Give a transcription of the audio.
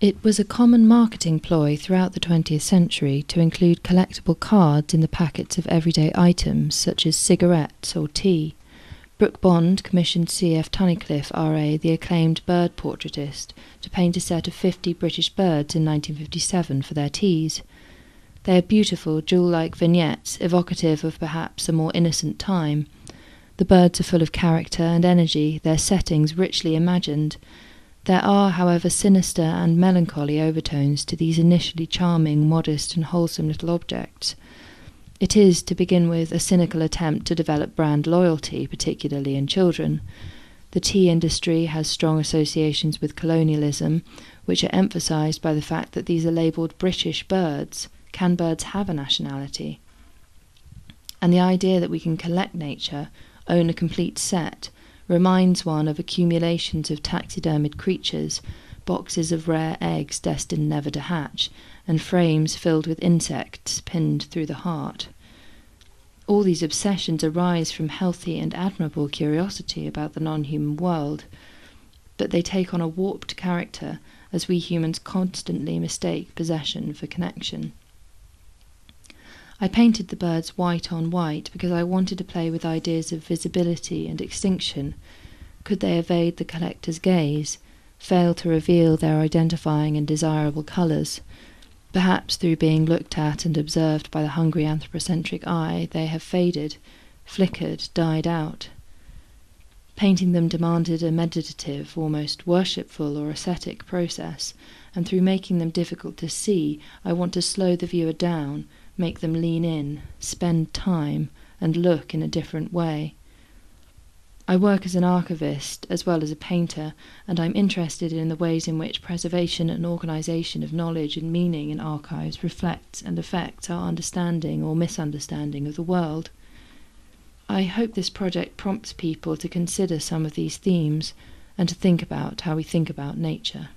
It was a common marketing ploy throughout the 20th century to include collectible cards in the packets of everyday items such as cigarettes or tea. Brooke Bond commissioned C.F. Tunnicliffe, R.A., the acclaimed bird portraitist, to paint a set of 50 British birds in 1957 for their teas. They are beautiful, jewel like vignettes, evocative of perhaps a more innocent time. The birds are full of character and energy, their settings richly imagined there are, however, sinister and melancholy overtones to these initially charming, modest, and wholesome little objects. It is, to begin with, a cynical attempt to develop brand loyalty, particularly in children. The tea industry has strong associations with colonialism, which are emphasized by the fact that these are labeled British birds. Can birds have a nationality? And the idea that we can collect nature, own a complete set, reminds one of accumulations of taxidermied creatures, boxes of rare eggs destined never to hatch, and frames filled with insects pinned through the heart. All these obsessions arise from healthy and admirable curiosity about the non human world, but they take on a warped character as we humans constantly mistake possession for connection. I painted the birds white on white because I wanted to play with ideas of visibility and extinction. Could they evade the collector's gaze, fail to reveal their identifying and desirable colours? Perhaps through being looked at and observed by the hungry anthropocentric eye, they have faded, flickered, died out. Painting them demanded a meditative, almost worshipful or ascetic process, and through making them difficult to see, I want to slow the viewer down make them lean in, spend time, and look in a different way. I work as an archivist as well as a painter, and I'm interested in the ways in which preservation and organisation of knowledge and meaning in archives reflects and affects our understanding or misunderstanding of the world. I hope this project prompts people to consider some of these themes and to think about how we think about nature.